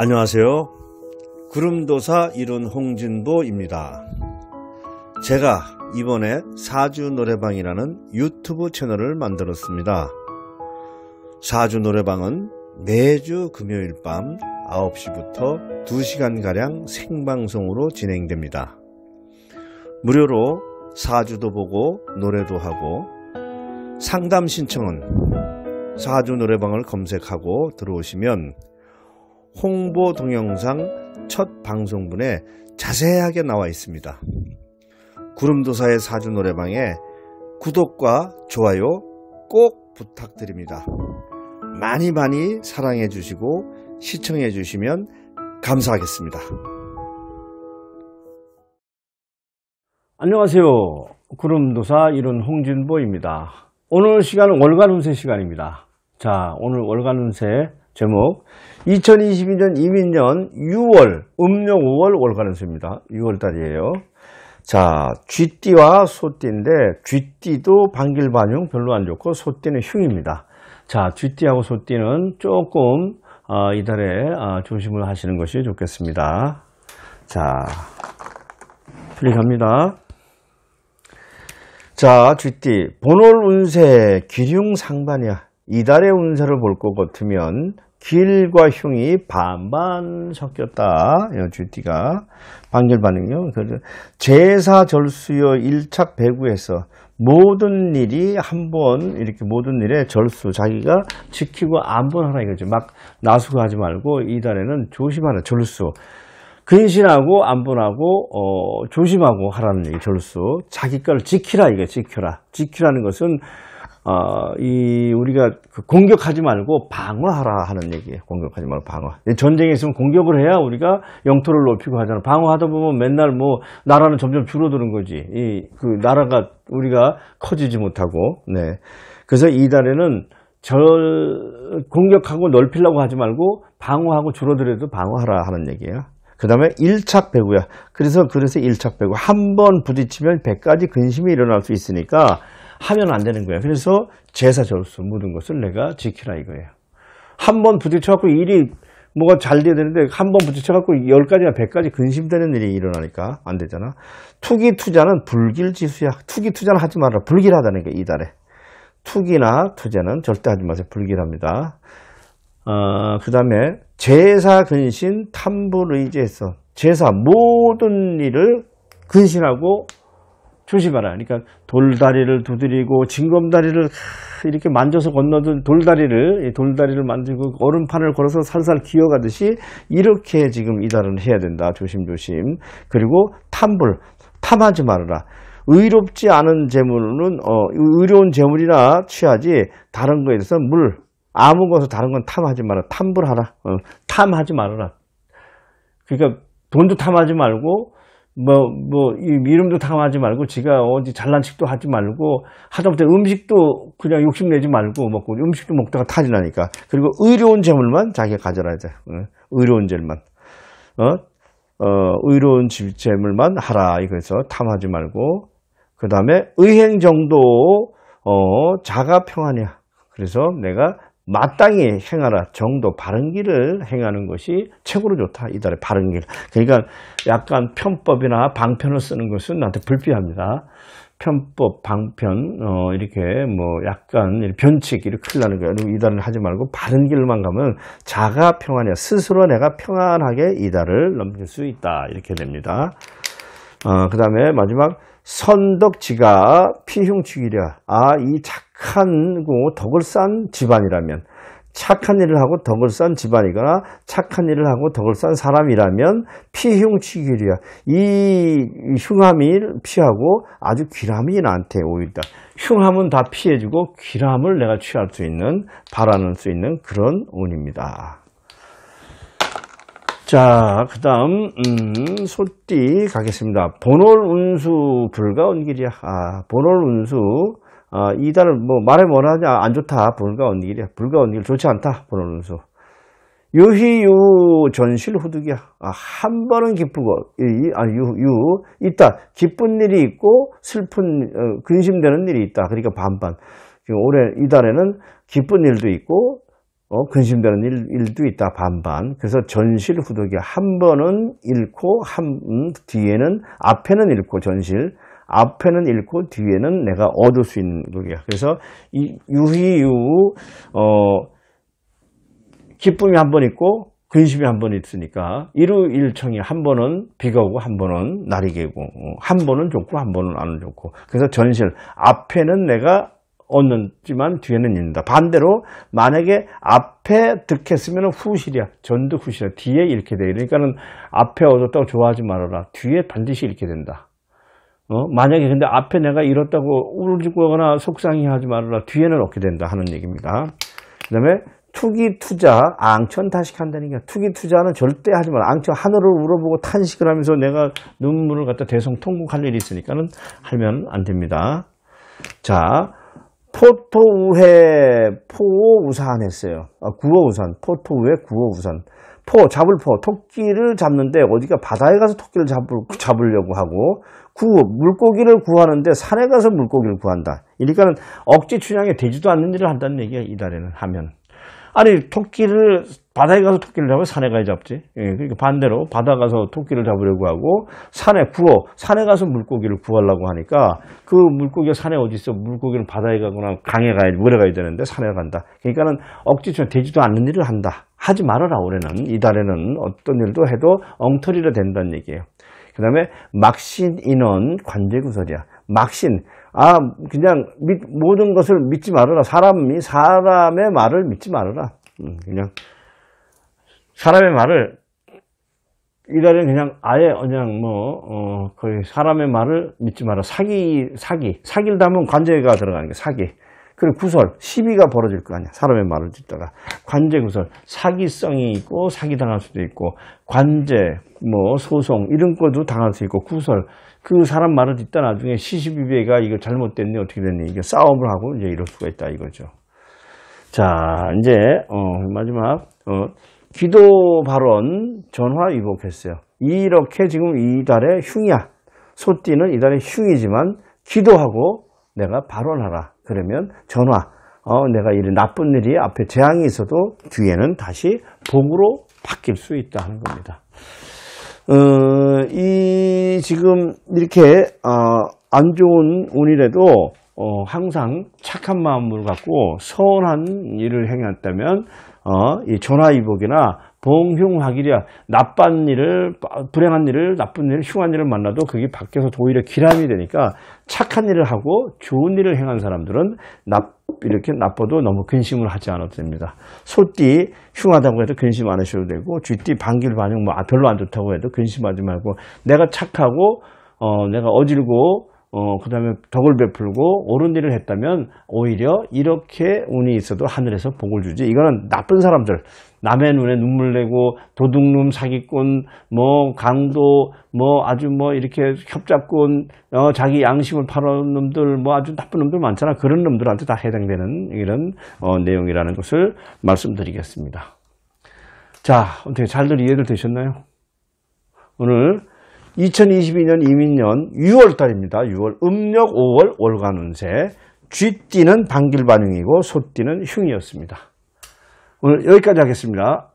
안녕하세요. 구름도사 이룬 홍진보입니다. 제가 이번에 사주 노래방이라는 유튜브 채널을 만들었습니다. 사주 노래방은 매주 금요일 밤 9시부터 2시간가량 생방송으로 진행됩니다. 무료로 사주도 보고 노래도 하고 상담 신청은 사주 노래방을 검색하고 들어오시면 홍보 동영상 첫 방송분에 자세하게 나와 있습니다. 구름도사의 사주 노래방에 구독과 좋아요 꼭 부탁드립니다. 많이 많이 사랑해 주시고 시청해 주시면 감사하겠습니다. 안녕하세요. 구름도사 이론 홍진보입니다. 오늘 시간은 월간 운세 시간입니다. 자, 오늘 월간 운세 제목 2022년 이민년 6월 음력 5월 월간의 수입니다. 6월달이에요. 자 쥐띠와 소띠인데 쥐띠도 반길반용 별로 안 좋고 소띠는 흉입니다. 자 쥐띠하고 소띠는 조금 어, 이달에 어, 조심을 하시는 것이 좋겠습니다. 자 풀리갑니다. 자 쥐띠 본월 운세 기륭 상반이야. 이달의 운세를 볼 것 같으면 길과 흉이 반반 섞였다. 주띠가 반결 반응요. 제사 절수요 1착 배구에서 모든 일이 한번 이렇게 모든 일에 절수 자기가 지키고 안번하라 이거죠. 막 나수고 하지 말고 이달에는 조심하라 절수. 근신하고 안분하고 어, 조심하고 하라는 얘기 절수 자기 걸 지키라 이거 지켜라 지키라는 것은 어, 이 우리가 그 공격하지 말고 방어하라 하는 얘기예요. 공격하지 말고 방어. 전쟁에 있으면 공격을 해야 우리가 영토를 높이고 하잖아. 방어하다 보면 맨날 뭐 나라는 점점 줄어드는 거지. 이 그 나라가 우리가 커지지 못하고. 네. 그래서 이달에는 절 공격하고 넓히려고 하지 말고 방어하고 줄어들어도 방어하라 하는 얘기예요. 그 다음에 일착 배구야. 그래서 그래서 일착 배구. 한 번 부딪히면 100가지 근심이 일어날 수 있으니까 하면 안 되는 거야. 그래서 제사 절수 모든 것을 내가 지키라 이거예요. 한 번 부딪혀갖고 일이 뭐가 잘 돼야 되는데 한 번 부딪혀갖고 10가지나 100가지 근심되는 일이 일어나니까 안 되잖아. 투기 투자는 불길지수야. 투기 투자는 하지 말아라. 불길하다는 게 이달에. 투기나 투자는 절대 하지 마세요. 불길합니다. 어, 그 다음에 제사 근신 탐불의제에서 제사 모든 일을 근신하고 조심하라. 그러니까 돌다리를 두드리고 징검다리를 이렇게 만져서 건너던 돌다리를 돌다리를 만지고 얼음판을 걸어서 살살 기어가듯이 이렇게 지금 이달은 해야 된다. 조심조심. 그리고 탐불 탐하지 말아라. 의롭지 않은 재물은 어, 의로운 재물이나 취하지 다른 거에 대해서 물 아무것도 다른 건 탐하지 마라. 탐불하라. 어, 탐하지 말아라. 그러니까 돈도 탐하지 말고 뭐, 뭐, 이름도 이 탐하지 말고, 지가 어디 잘난 식도 하지 말고, 하다못해 음식도 그냥 욕심내지 말고, 먹고, 음식도 먹다가 타지 나니까. 그리고 의로운 재물만 자기가 가져라야 돼. 어, 의로운 재물만. 어? 어, 의로운 재물만 하라. 이거에서 탐하지 말고, 그 다음에 의행 정도, 어, 자가 평안이야. 그래서 내가 마땅히 행하라 정도 바른 길을 행하는 것이 최고로 좋다 이달의 바른 길 그러니까 약간 편법이나 방편을 쓰는 것은 나한테 불필요합니다 편법 방편 어, 이렇게 뭐 약간 변칙 이렇게 큰일 나는 거예요 이달을 하지 말고 바른 길만 가면 자가 평안해 스스로 내가 평안하게 이달을 넘길 수 있다 이렇게 됩니다 어, 그 다음에 마지막 선덕지가 피흉측이랴. 아, 이 착한 그 덕을 쌓은 집안이라면 착한 일을 하고 덕을 쌓은 집안이거나 착한 일을 하고 덕을 쌓은 사람이라면 피흉치기랴이 흉함이 피하고 아주 귀람이 나한테 오이다. 흉함은 다 피해주고 귀람을 내가 취할 수 있는 바라는 수 있는 그런 운입니다. 자, 그 다음, 음, 소띠 가겠습니다. 본월 운수 불가 운길이야 아, 본월 운수. 아, 이달 뭐 말해 뭐라냐. 안 좋다. 불가 운길이야 불가 운길 좋지 않다. 본월 운수. 유희유 전실 후득이야. 아, 한 번은 기쁘고, 이, 아, 유, 유, 있다. 기쁜 일이 있고, 슬픈, 어, 근심되는 일이 있다. 그러니까 반반. 지금 올해, 이달에는 기쁜 일도 있고, 어, 근심되는 일, 도 있다 반반 그래서 전실 후덕이 한 번은 잃고 한 음, 뒤에는 앞에는 잃고 전실 앞에는 잃고 뒤에는 내가 얻을 수 있는 거야 기 그래서 이 유희유 어 기쁨이 한 번 있고 근심이 한 번 있으니까 일우일청이 한 번은 비가 오고 한 번은 날이 개고 어, 한 번은 좋고 한 번은 안 좋고 그래서 전실 앞에는 내가 얻는지만 뒤에는 잃는다. 반대로 만약에 앞에 득했으면 후실이야. 전득 후실이야. 뒤에 잃게 돼. 그러니까는 앞에 얻었다고 좋아하지 말아라. 뒤에 반드시 잃게 된다. 어? 만약에 근데 앞에 내가 잃었다고 울지거나 속상해하지 말아라. 뒤에는 얻게 된다 하는 얘기입니다. 그 다음에 투기 투자 앙천 탄식한다는 게 투기 투자는 절대 하지 마라 앙천 하늘을 울어보고 탄식을 하면서 내가 눈물을 갖다 대성통곡할 일이 있으니까는 하면 안 됩니다 자 포토우회 포우산 했어요. 아, 구어우산 포토우회 구어우산 포 잡을 포 토끼를 잡는데 어디가 바다에 가서 토끼를 잡을, 잡으려고 하고 구 물고기를 구하는데 산에 가서 물고기를 구한다. 그러니까는 억지 춘향에 되지도 않는 일을 한다는 얘기야 이달에는 하면 아니 토끼를 바다에 가서 토끼를 잡아 산에 가야 잡지. 예, 그러니까 반대로 바다 가서 토끼를 잡으려고 하고 산에 구어 산에 가서 물고기를 구하려고 하니까 그 물고기가 산에 어디 있어? 물고기는 바다에 가거나 강에 가야 물에 가야 되는데 산에 간다. 그러니까는 억지처럼 되지도 않는 일을 한다. 하지 말아라 올해는 이달에는 어떤 일도 해도 엉터리로 된다는 얘기예요. 그 다음에 막신인원 관제구설이야. 막신 아 그냥 모든 것을 믿지 말아라. 사람이 사람의 말을 믿지 말아라. 음, 그냥 사람의 말을 이달에 그냥 아예 그냥 뭐 어, 거의 사람의 말을 믿지 마라 사기 사기 사기를 담으면 관제가 들어가는 게 사기 그리고 구설 시비가 벌어질 거 아니야 사람의 말을 듣다가 관제 구설 사기성이 있고 사기 당할 수도 있고 관제 뭐 소송 이런 것도 당할 수 있고 구설 그 사람 말을 듣다 나중에 시시비비가 이거 잘못됐네 어떻게 됐네 이게 싸움을 하고 이제 이럴 수가 있다 이거죠 자 이제 어, 마지막 어, 기도 발언 전화 위복했어요. 이렇게 지금 이달의 흉이야. 소띠는 이달의 흉이지만 기도하고 내가 발언하라. 그러면 전화. 어, 내가 이런 나쁜 일이 앞에 재앙이 있어도 뒤에는 다시 복으로 바뀔 수 있다 하는 겁니다. 어, 이 지금 이렇게 어, 안 좋은 운이라도 어, 항상 착한 마음을 갖고 선한 일을 행했다면 어, 이 전화위복이나 봉흉하기랴 나쁜 일을 불행한 일을 나쁜 일을 흉한 일을 만나도 그게 밖에서 도히려기란이 되니까 착한 일을 하고 좋은 일을 행한 사람들은 나, 이렇게 나빠도 너무 근심을 하지 않아도 됩니다. 솔띠 흉하다고 해도 근심 안 하셔도 되고 쥐띠 반길 반영 뭐 별로 안 좋다고 해도 근심하지 말고 내가 착하고 어, 내가 어질고 어, 그 다음에 덕을 베풀고 옳은 일을 했다면 오히려 이렇게 운이 있어도 하늘에서 복을 주지. 이거는 나쁜 사람들, 남의 눈에 눈물 내고 도둑놈, 사기꾼, 뭐 강도, 뭐 아주 뭐 이렇게 협잡꾼, 어, 자기 양심을 팔아온 놈들, 뭐 아주 나쁜 놈들 많잖아. 그런 놈들한테 다 해당되는 이런 어, 내용이라는 것을 말씀드리겠습니다. 자, 어떻게 잘들 이해를 되셨나요? 오늘 2022년 이민년 6월달입니다. 6월 음력 5월 월간 운세 쥐띠는 반길 반응이고 소띠는 흉이었습니다. 오늘 여기까지 하겠습니다.